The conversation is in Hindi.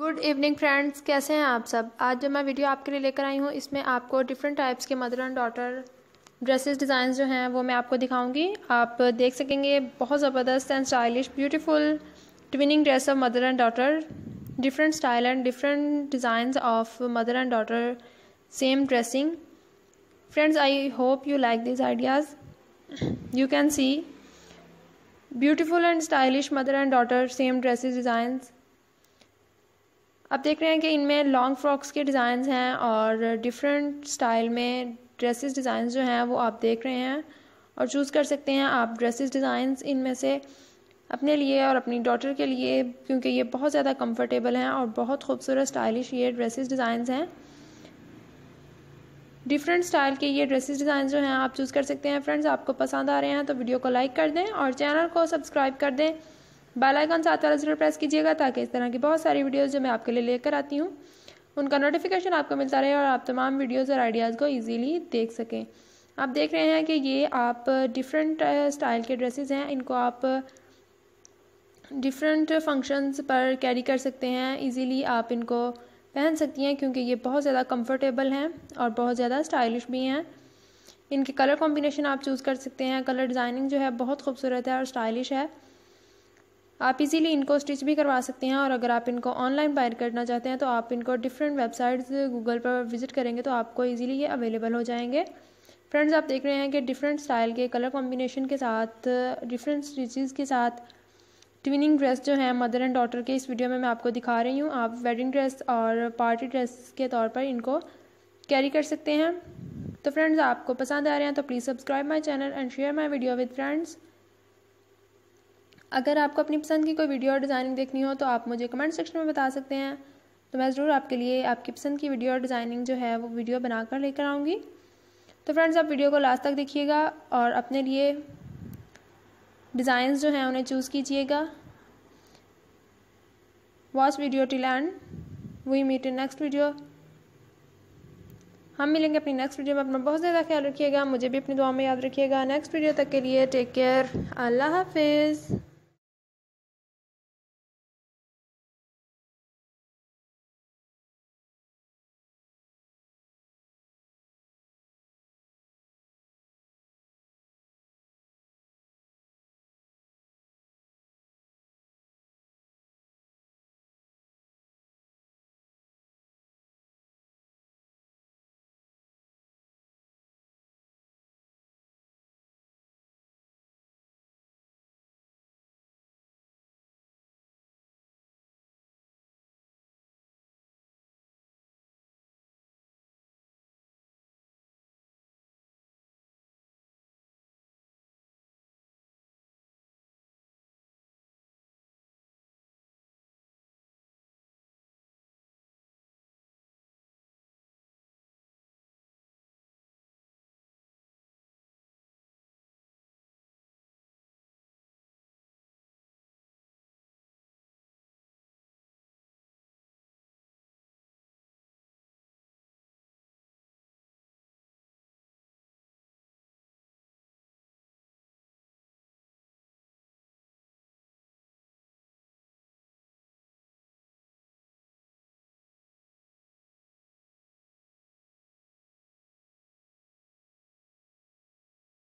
गुड इवनिंग फ्रेंड्स कैसे हैं आप सब आज जो मैं वीडियो आपके लिए लेकर आई हूँ इसमें आपको डिफरेंट टाइप्स के mother and daughter dresses design जो हैं वो मैं आपको दिखाऊंगी आप देख सकेंगे बहुत ज़बरदस्त and stylish beautiful twinning dress of mother and daughter different style and different designs of mother and daughter same dressing friends I hope you like this ideas you can see beautiful and stylish mother and daughter same dresses designs आप देख रहे हैं कि इनमें लॉन्ग फ्रॉक्स के डिज़ाइंस हैं और डिफरेंट स्टाइल में ड्रेसेस डिज़ाइंस जो हैं वो आप देख रहे हैं और चूज़ कर सकते हैं आप ड्रेसेस डिज़ाइंस इनमें से अपने लिए और अपनी डॉटर के लिए क्योंकि ये बहुत ज़्यादा कंफर्टेबल हैं और बहुत खूबसूरत स्टाइलिश ये ड्रेसेस डिज़ाइंस हैं डिफरेंट स्टाइल के ये ड्रेसेस डिज़ाइन जो हैं आप चूज़ कर सकते हैं फ्रेंड्स आपको पसंद आ रहे हैं तो वीडियो को लाइक कर दें और चैनल को सब्सक्राइब कर दें बेल आइकन साथ वाला जरूर प्रेस कीजिएगा ताकि इस तरह की बहुत सारी वीडियोस जो मैं आपके लिए लेकर आती हूँ उनका नोटिफिकेशन आपको मिलता रहे और आप तमाम वीडियोस और आइडियाज़ को इजीली देख सकें आप देख रहे हैं कि ये आप डिफरेंट स्टाइल uh, के ड्रेसेस हैं इनको आप डिफरेंट फंक्शंस पर कैरी कर सकते हैं इजीली आप इनको पहन सकती हैं क्योंकि ये बहुत ज़्यादा कंफर्टेबल हैं और बहुत ज़्यादा स्टाइलिश भी हैं इनके कलर कॉम्बिनेशन आप चूज़ कर सकते हैं कलर डिज़ाइनिंग जो है बहुत खूबसूरत है और स्टाइलिश है आप इजीली इनको स्टिच भी करवा सकते हैं और अगर आप इनको ऑनलाइन बायर करना चाहते हैं तो आप इनको डिफरेंट वेबसाइट्स गूगल पर विजिट करेंगे तो आपको इजीली ये अवेलेबल हो जाएंगे फ्रेंड्स आप देख रहे हैं कि डिफरेंट स्टाइल के कलर कॉम्बिनेशन के साथ डिफरेंट स्टिचेज़ के साथ ट्विनिंग ड्रेस जो है मदर एंड डॉटर के इस वीडियो में मैं आपको दिखा रही हूँ आप वेडिंग ड्रेस और पार्टी ड्रेस के तौर पर इनको कैरी कर सकते हैं तो फ्रेंड्स आपको पसंद आ रहे हैं तो please subscribe my channel and share my video with friends अगर आपको अपनी पसंद की कोई वीडियो और डिज़ाइनिंग देखनी हो तो आप मुझे कमेंट सेक्शन में बता सकते हैं तो मैं ज़रूर आपके लिए आपकी पसंद की वीडियो और डिज़ाइनिंग जो है वो वीडियो बनाकर लेकर आऊँगी तो फ्रेंड्स आप वीडियो को लास्ट तक देखिएगा और अपने लिए डिज़ाइंस जो हैं उन्हें चूज़ कीजिएगा watch video till end we meet in next video हम मिलेंगे अपनी नेक्स्ट वीडियो में अपना बहुत ज़्यादा ख्याल रखिएगा मुझे भी अपनी दुआ में याद रखिएगा नेक्स्ट वीडियो तक के लिए टेक केयर अल्लाह हाफिज़